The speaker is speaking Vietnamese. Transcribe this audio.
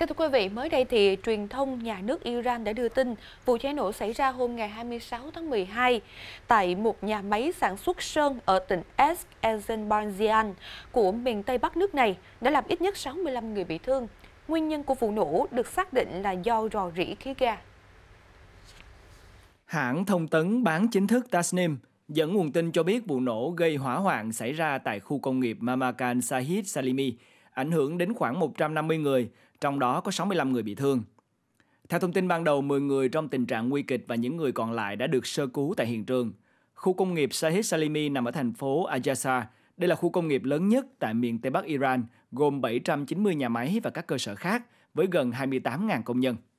Các thưa quý vị, mới đây thì truyền thông nhà nước Iran đã đưa tin vụ cháy nổ xảy ra hôm ngày 26 tháng 12 tại một nhà máy sản xuất sơn ở tỉnh Es Azerbaijan của miền Tây Bắc nước này đã làm ít nhất 65 người bị thương. Nguyên nhân của vụ nổ được xác định là do rò rỉ khí ga. Hãng thông tấn bán chính thức Tasnim dẫn nguồn tin cho biết vụ nổ gây hỏa hoạn xảy ra tại khu công nghiệp Mamakan Sahid Salimi, ảnh hưởng đến khoảng 150 người, trong đó có 65 người bị thương. Theo thông tin ban đầu, 10 người trong tình trạng nguy kịch và những người còn lại đã được sơ cứu tại hiện trường. Khu công nghiệp Sahid Salimi nằm ở thành phố Ajasa. Đây là khu công nghiệp lớn nhất tại miền Tây Bắc Iran, gồm 790 nhà máy và các cơ sở khác, với gần 28.000 công nhân.